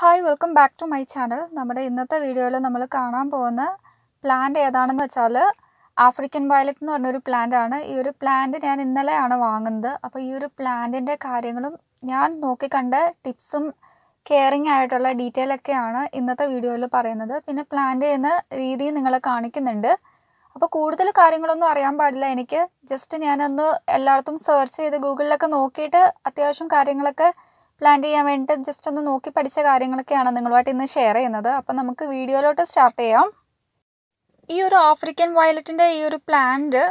hi welcome back to my channel നമ്മുടെ ഇന്നത്തെ വീഡിയോയിൽ നമ്മൾ കാണാൻ പോകുന്ന പ്ലാന്റ് ഏതാണെന്ന് വെച്ചാൽ ആഫ്രിക്കൻ വയലറ്റ് എന്ന് പറഞ്ഞൊരു പ്ലാന്റാണ് ഈ ഒരു പ്ലാന്റ് ഞാൻ ഇന്നലെയാണ് വാങ്ങുന്നത് അപ്പോൾ ഈ ഒരു പ്ലാന്റിൻ്റെ കാര്യങ്ങളും ഞാൻ നോക്കിക്കണ്ട ടിപ്സും കെയറിങ് ആയിട്ടുള്ള ഡീറ്റെയിൽ ഒക്കെയാണ് ഇന്നത്തെ വീഡിയോയിൽ പറയുന്നത് പിന്നെ പ്ലാന്റ് ചെയ്യുന്ന രീതി നിങ്ങളെ കാണിക്കുന്നുണ്ട് അപ്പോൾ കൂടുതൽ കാര്യങ്ങളൊന്നും അറിയാൻ പാടില്ല എനിക്ക് ജസ്റ്റ് ഞാനൊന്ന് എല്ലായിടത്തും സെർച്ച് ചെയ്ത് ഗൂഗിളിലൊക്കെ നോക്കിയിട്ട് അത്യാവശ്യം കാര്യങ്ങളൊക്കെ പ്ലാൻ ചെയ്യാൻ വേണ്ടിയിട്ട് ജസ്റ്റ് ഒന്ന് നോക്കി പഠിച്ച കാര്യങ്ങളൊക്കെയാണ് നിങ്ങളുമായിട്ട് ഇന്ന് ഷെയർ ചെയ്യുന്നത് അപ്പം നമുക്ക് വീഡിയോയിലോട്ട് സ്റ്റാർട്ട് ചെയ്യാം ഈ ഒരു ആഫ്രിക്കൻ വയലറ്റിൻ്റെ ഈ ഒരു പ്ലാന്റ്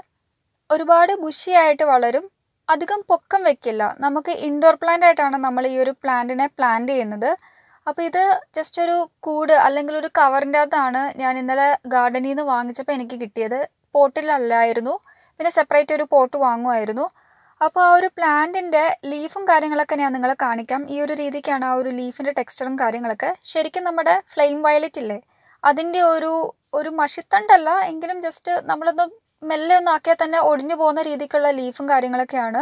ഒരുപാട് ബുഷിയായിട്ട് വളരും അധികം പൊക്കം വെക്കില്ല നമുക്ക് ഇൻഡോർ പ്ലാന്റ് ആയിട്ടാണ് നമ്മൾ ഈ ഒരു പ്ലാന്റിനെ പ്ലാൻ ചെയ്യുന്നത് അപ്പോൾ ഇത് ജസ്റ്റ് ഒരു കൂട് അല്ലെങ്കിൽ ഒരു കവറിൻ്റെ അകത്താണ് ഞാൻ ഇന്നലെ ഗാർഡനിൽ നിന്ന് വാങ്ങിച്ചപ്പോൾ എനിക്ക് കിട്ടിയത് പോട്ടിലല്ലായിരുന്നു പിന്നെ സെപ്പറേറ്റ് ഒരു പോട്ട് വാങ്ങുമായിരുന്നു അപ്പോൾ ആ ഒരു പ്ലാന്റിൻ്റെ ലീഫും കാര്യങ്ങളൊക്കെ ഞാൻ നിങ്ങളെ കാണിക്കാം ഈ ഒരു രീതിക്കാണ് ആ ഒരു ലീഫിൻ്റെ ടെക്സ്ചറും കാര്യങ്ങളൊക്കെ ശരിക്കും നമ്മുടെ ഫ്ലെയിം വയലറ്റ് ഇല്ലേ അതിൻ്റെ ഒരു ഒരു മഷിത്തണ്ടല്ല എങ്കിലും ജസ്റ്റ് നമ്മളൊന്ന് മെല്ലെ ഒന്നാക്കിയാൽ തന്നെ ഒടിഞ്ഞു പോകുന്ന രീതിക്കുള്ള ലീഫും കാര്യങ്ങളൊക്കെയാണ്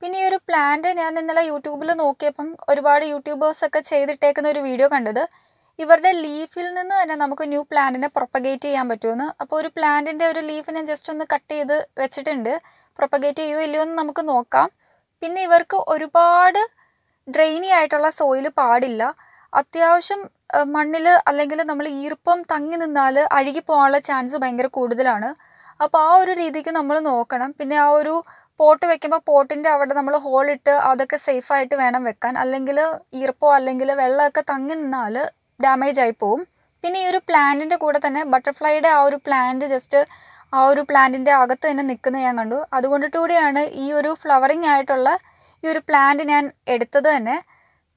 പിന്നെ ഈ ഒരു പ്ലാന്റ് ഞാൻ ഇന്നലെ യൂട്യൂബിൽ നോക്കിയപ്പം ഒരുപാട് യൂട്യൂബേഴ്സൊക്കെ ചെയ്തിട്ടേക്കുന്ന ഒരു വീഡിയോ കണ്ടത് ഇവരുടെ ലീഫിൽ നിന്ന് തന്നെ നമുക്ക് ന്യൂ പ്ലാന്റിനെ പ്രൊപ്പഗേറ്റ് ചെയ്യാൻ പറ്റുമെന്ന് അപ്പോൾ ഒരു പ്ലാന്റിൻ്റെ ഒരു ലീഫിനെ ജസ്റ്റ് ഒന്ന് കട്ട് ചെയ്ത് വെച്ചിട്ടുണ്ട് പ്രൊപ്പഗേറ്റ് ചെയ്യുമോ ഇല്ലയോ എന്ന് നമുക്ക് നോക്കാം പിന്നെ ഇവർക്ക് ഒരുപാട് ഡ്രെയിനി ആയിട്ടുള്ള സോയിൽ പാടില്ല അത്യാവശ്യം മണ്ണിൽ അല്ലെങ്കിൽ നമ്മൾ ഈർപ്പം തങ്ങി നിന്നാൽ അഴുകി പോകാനുള്ള ചാൻസ് ഭയങ്കര കൂടുതലാണ് അപ്പോൾ ആ ഒരു രീതിക്ക് നമ്മൾ നോക്കണം പിന്നെ ആ ഒരു പോട്ട് വെക്കുമ്പോൾ പോട്ടിൻ്റെ അവിടെ നമ്മൾ ഹോളിട്ട് അതൊക്കെ സേഫായിട്ട് വേണം വെക്കാൻ അല്ലെങ്കിൽ ഈർപ്പോ അല്ലെങ്കിൽ വെള്ളമൊക്കെ തങ്ങി നിന്നാൽ ഡാമേജ് ആയി പോവും പിന്നെ ഈ ഒരു പ്ലാന്റിൻ്റെ കൂടെ തന്നെ ബട്ടർഫ്ലൈയുടെ ആ ഒരു പ്ലാന്റ് ജസ്റ്റ് ആ ഒരു പ്ലാന്റിൻ്റെ അകത്ത് തന്നെ നിൽക്കുന്നത് ഞാൻ കണ്ടു അതുകൊണ്ടിട്ടുകൂടിയാണ് ഈ ഒരു ഫ്ലവറിങ് ആയിട്ടുള്ള ഈ ഒരു പ്ലാന്റ് ഞാൻ എടുത്തത് തന്നെ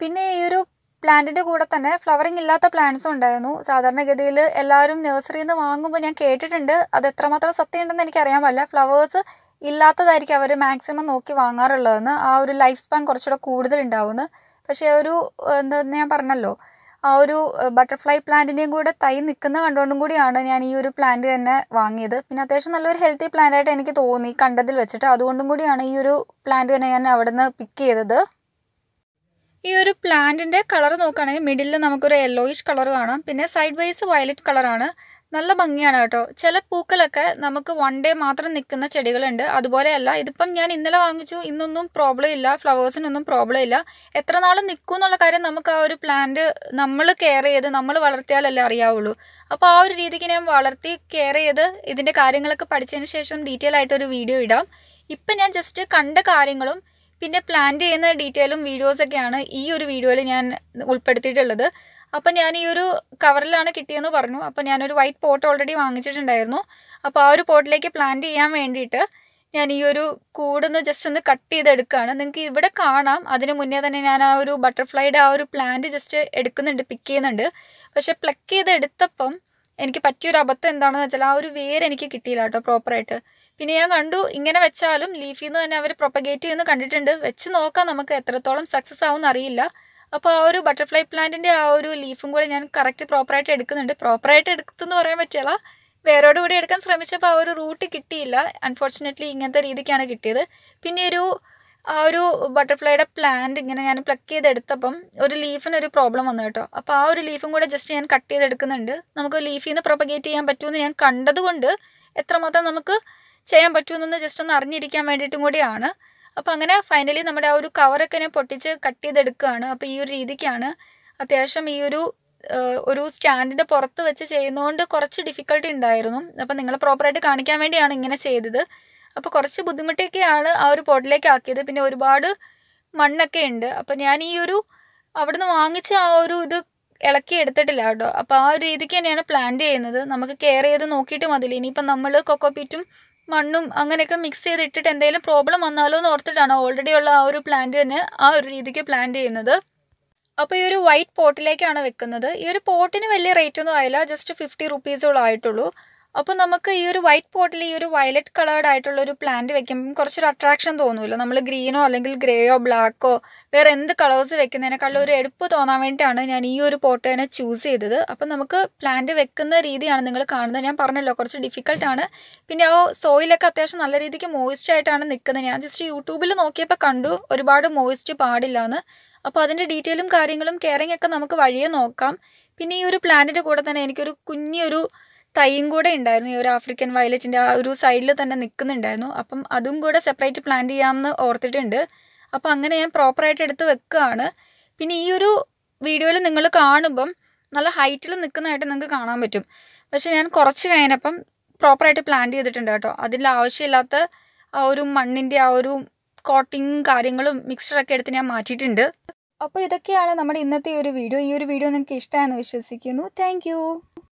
പിന്നെ ഈ ഒരു പ്ലാന്റിൻ്റെ കൂടെ തന്നെ ഫ്ലവറിങ് ഇല്ലാത്ത പ്ലാന്റ്സും ഉണ്ടായിരുന്നു സാധാരണഗതിയിൽ എല്ലാവരും നഴ്സറിയിൽ നിന്ന് വാങ്ങുമ്പോൾ ഞാൻ കേട്ടിട്ടുണ്ട് അത് എത്രമാത്രം സത്യമുണ്ടെന്ന് എനിക്കറിയാൻ പാടില്ല ഫ്ലവേഴ്സ് ഇല്ലാത്തതായിരിക്കും അവർ മാക്സിമം നോക്കി വാങ്ങാറുള്ളതെന്ന് ആ ഒരു ലൈഫ് സ്പാൻ കുറച്ചുകൂടെ കൂടുതലുണ്ടാവുമെന്ന് പക്ഷേ ഒരു എന്താ ഞാൻ പറഞ്ഞല്ലോ ആ ഒരു ബട്ടർഫ്ലൈ പ്ലാന്റിൻ്റെയും കൂടെ തൈ നിൽക്കുന്ന കണ്ടുകൊണ്ടും കൂടിയാണ് ഞാൻ ഈ ഒരു പ്ലാന്റ് തന്നെ വാങ്ങിയത് പിന്നെ അത്യാവശ്യം നല്ലൊരു ഹെൽത്തി പ്ലാന്റായിട്ട് എനിക്ക് തോന്നി കണ്ടതിൽ വെച്ചിട്ട് അതുകൊണ്ടും കൂടിയാണ് ഈ ഒരു പ്ലാന്റ് തന്നെ ഞാൻ അവിടുന്ന് പിക്ക് ചെയ്തത് ഈ ഒരു പ്ലാന്റിൻ്റെ കളർ നോക്കുകയാണെങ്കിൽ മിഡിലിൽ നമുക്കൊരു യെല്ലോയിഷ് കളർ കാണാം പിന്നെ സൈഡ് വൈസ് വയലറ്റ് കളറാണ് നല്ല ഭംഗിയാണ് കേട്ടോ ചില പൂക്കളൊക്കെ നമുക്ക് വൺ ഡേ മാത്രം നിൽക്കുന്ന ചെടികളുണ്ട് അതുപോലെയല്ല ഇതിപ്പം ഞാൻ ഇന്നലെ വാങ്ങിച്ചു ഇന്നൊന്നും പ്രോബ്ലം ഇല്ല ഫ്ലവേഴ്സിനൊന്നും പ്രോബ്ലം ഇല്ല എത്ര നാൾ നിൽക്കും എന്നുള്ള കാര്യം നമുക്ക് ആ ഒരു പ്ലാന്റ് നമ്മൾ കെയർ ചെയ്ത് നമ്മൾ വളർത്തിയാലല്ലേ അറിയാവുള്ളൂ അപ്പോൾ ആ ഒരു രീതിക്ക് ഞാൻ വളർത്തി കെയർ ചെയ്ത് ഇതിൻ്റെ കാര്യങ്ങളൊക്കെ പഠിച്ചതിന് ശേഷം ഡീറ്റെയിൽ ആയിട്ടൊരു വീഡിയോ ഇടാം ഇപ്പം ഞാൻ ജസ്റ്റ് കണ്ട കാര്യങ്ങളും പിന്നെ പ്ലാന്റ് ചെയ്യുന്ന ഡീറ്റെയിലും വീഡിയോസൊക്കെയാണ് ഈ ഒരു വീഡിയോയിൽ ഞാൻ ഉൾപ്പെടുത്തിയിട്ടുള്ളത് അപ്പം ഞാൻ ഈ ഒരു കവറിലാണ് കിട്ടിയെന്ന് പറഞ്ഞു അപ്പം ഞാനൊരു വൈറ്റ് പോട്ട് ഓൾറെഡി വാങ്ങിച്ചിട്ടുണ്ടായിരുന്നു അപ്പോൾ ആ ഒരു പോട്ടിലേക്ക് പ്ലാന്റ് ചെയ്യാൻ വേണ്ടിയിട്ട് ഞാൻ ഈ ഒരു കൂടൊന്ന് ജസ്റ്റ് ഒന്ന് കട്ട് ചെയ്തെടുക്കുകയാണ് നിങ്ങൾക്ക് ഇവിടെ കാണാം അതിന് മുന്നേ തന്നെ ഞാൻ ആ ഒരു ബട്ടർഫ്ലൈയുടെ ആ ഒരു പ്ലാന്റ് ജസ്റ്റ് എടുക്കുന്നുണ്ട് പിക്ക് ചെയ്യുന്നുണ്ട് പക്ഷെ പ്ലക്ക് ചെയ്തെടുത്തപ്പം എനിക്ക് പറ്റിയൊരു അബദ്ധം എന്താണെന്ന് വെച്ചാൽ ആ ഒരു വേര് എനിക്ക് കിട്ടിയില്ല കേട്ടോ പ്രോപ്പറായിട്ട് പിന്നെ ഞാൻ കണ്ടു ഇങ്ങനെ വെച്ചാലും ലീഫിൽ നിന്ന് തന്നെ അവർ പ്രൊപ്പഗേറ്റ് ചെയ്യുന്നു കണ്ടിട്ടുണ്ട് വെച്ച് നോക്കാം നമുക്ക് എത്രത്തോളം സക്സസ് ആവും അറിയില്ല അപ്പോൾ ആ ഒരു ബട്ടർഫ്ലൈ പ്ലാന്റിൻ്റെ ആ ഒരു ലീഫും കൂടെ ഞാൻ കറക്റ്റ് പ്രോപ്പറായിട്ട് എടുക്കുന്നുണ്ട് പ്രോപ്പറായിട്ട് എടുത്തെന്ന് പറയാൻ പറ്റില്ല വേറോട് കൂടി എടുക്കാൻ ശ്രമിച്ചപ്പോൾ ആ ഒരു റൂട്ട് കിട്ടിയില്ല അൺഫോർച്ചുനേറ്റ്ലി ഇങ്ങനത്തെ രീതിക്കാണ് കിട്ടിയത് പിന്നെ ഒരു ആ ഒരു ബട്ടർഫ്ലൈയുടെ പ്ലാന്റ് ഇങ്ങനെ ഞാൻ പ്ലക്ക് ചെയ്തെടുത്തപ്പം ഒരു ലീഫിന് ഒരു പ്രോബ്ലം വന്നു കേട്ടോ അപ്പോൾ ആ ഒരു ലീഫും കൂടെ ജസ്റ്റ് ഞാൻ കട്ട് ചെയ്തെടുക്കുന്നുണ്ട് നമുക്ക് ലീഫിൽ നിന്ന് പ്രൊപ്പഗേറ്റ് ചെയ്യാൻ പറ്റുമെന്ന് ഞാൻ കണ്ടതുകൊണ്ട് എത്രമാത്രം നമുക്ക് ചെയ്യാൻ പറ്റുമെന്നൊന്ന് ജസ്റ്റ് ഒന്ന് അറിഞ്ഞിരിക്കാൻ വേണ്ടിയിട്ടും കൂടിയാണ് അപ്പോൾ അങ്ങനെ ഫൈനലി നമ്മുടെ ആ ഒരു കവറൊക്കെ ഞാൻ പൊട്ടിച്ച് കട്ട് ചെയ്തെടുക്കുകയാണ് അപ്പോൾ ഈ ഒരു രീതിക്കാണ് അത്യാവശ്യം ഈ ഒരു ഒരു സ്റ്റാൻഡിൻ്റെ പുറത്ത് വെച്ച് ചെയ്യുന്നതുകൊണ്ട് കുറച്ച് ഡിഫിക്കൽട്ടി ഉണ്ടായിരുന്നു അപ്പോൾ നിങ്ങൾ പ്രോപ്പറായിട്ട് കാണിക്കാൻ വേണ്ടിയാണ് ഇങ്ങനെ ചെയ്തത് അപ്പോൾ കുറച്ച് ബുദ്ധിമുട്ടൊക്കെയാണ് ആ ഒരു പോട്ടിലേക്ക് ആക്കിയത് പിന്നെ ഒരുപാട് മണ്ണൊക്കെ ഉണ്ട് അപ്പോൾ ഞാൻ ഈ ഒരു അവിടുന്ന് വാങ്ങിച്ച ആ ഒരു ഇത് ഇളക്കി എടുത്തിട്ടില്ല കേട്ടോ അപ്പോൾ ആ ഒരു രീതിക്ക് തന്നെയാണ് പ്ലാൻ ചെയ്യുന്നത് നമുക്ക് കെയർ ചെയ്ത് നോക്കിയിട്ട് മതി ഇനിയിപ്പം നമ്മൾ കൊക്കോപ്പീറ്റും മണ്ണും അങ്ങനെയൊക്കെ മിക്സ് ചെയ്തിട്ടിട്ട് എന്തെങ്കിലും പ്രോബ്ലം വന്നാലോ എന്ന് ഓർത്തിട്ടാണ് ഓൾറെഡി ഉള്ള ആ ഒരു പ്ലാന്റ് തന്നെ ആ ഒരു രീതിക്ക് പ്ലാന്റ് ചെയ്യുന്നത് അപ്പോൾ ഈ ഒരു വൈറ്റ് പോട്ടിലേക്കാണ് വെക്കുന്നത് ഈ ഒരു പോട്ടിന് വലിയ റേറ്റ് ഒന്നും ആയില്ല ജസ്റ്റ് ഫിഫ്റ്റി റുപ്പീസുകളായിട്ടുള്ളൂ അപ്പോൾ നമുക്ക് ഈ ഒരു വൈറ്റ് പോട്ടിൽ ഈ ഒരു വയലറ്റ് കളേർഡ് ആയിട്ടുള്ള ഒരു പ്ലാന്റ് വെക്കുമ്പം കുറച്ചൊരു അട്രാക്ഷൻ തോന്നൂല നമ്മൾ ഗ്രീനോ അല്ലെങ്കിൽ ഗ്രേയോ ബ്ലാക്കോ വേറെ എന്ത് കളേഴ്സ് വെക്കുന്നതിനേക്കാളും ഒരു എടുപ്പ് തോന്നാൻ വേണ്ടിയിട്ടാണ് ഞാൻ ഈ ഒരു പോട്ട് തന്നെ ചൂസ് ചെയ്തത് അപ്പോൾ നമുക്ക് പ്ലാന്റ് വെക്കുന്ന രീതിയാണ് നിങ്ങൾ കാണുന്നത് ഞാൻ പറഞ്ഞല്ലോ കുറച്ച് ഡിഫിക്കൽട്ടാണ് പിന്നെ ആ സോയിലൊക്കെ അത്യാവശ്യം നല്ല രീതിക്ക് മോയിസ്റ്റ് ആയിട്ടാണ് നിൽക്കുന്നത് ഞാൻ ജസ്റ്റ് യൂട്യൂബിൽ നോക്കിയപ്പോൾ കണ്ടു ഒരുപാട് മോയിസ്റ്റ് പാടില്ല എന്ന് അപ്പോൾ അതിൻ്റെ ഡീറ്റെയിലും കാര്യങ്ങളും കെയറിങ് ഒക്കെ നമുക്ക് വഴിയെ നോക്കാം പിന്നെ ഈ ഒരു പ്ലാന്റിൻ്റെ കൂടെ തന്നെ എനിക്കൊരു കുഞ്ഞൊരു തൈയും കൂടെ ഉണ്ടായിരുന്നു ഈ ഒരു ആഫ്രിക്കൻ വയലറ്റിൻ്റെ ആ ഒരു സൈഡിൽ തന്നെ നിൽക്കുന്നുണ്ടായിരുന്നു അപ്പം അതും കൂടെ സെപ്പറേറ്റ് പ്ലാന്റ് ചെയ്യാമെന്ന് ഓർത്തിട്ടുണ്ട് അപ്പം അങ്ങനെ ഞാൻ പ്രോപ്പറായിട്ട് എടുത്ത് വെക്കുകയാണ് പിന്നെ ഈ ഒരു വീഡിയോയിൽ നിങ്ങൾ കാണുമ്പം നല്ല ഹൈറ്റിൽ നിൽക്കുന്നതായിട്ട് നിങ്ങൾക്ക് കാണാൻ പറ്റും പക്ഷെ ഞാൻ കുറച്ച് കഴിഞ്ഞപ്പം പ്രോപ്പറായിട്ട് പ്ലാന്റ് ചെയ്തിട്ടുണ്ട് കേട്ടോ അതിൽ ആവശ്യമില്ലാത്ത ആ ഒരു മണ്ണിൻ്റെ ആ ഒരു കോട്ടിങ് കാര്യങ്ങളും മിക്സ്ചറൊക്കെ എടുത്ത് ഞാൻ മാറ്റിയിട്ടുണ്ട് അപ്പോൾ ഇതൊക്കെയാണ് നമ്മുടെ ഇന്നത്തെ ഒരു വീഡിയോ ഈ ഒരു വീഡിയോ നിങ്ങൾക്ക് ഇഷ്ടമായെന്ന് വിശ്വസിക്കുന്നു താങ്ക്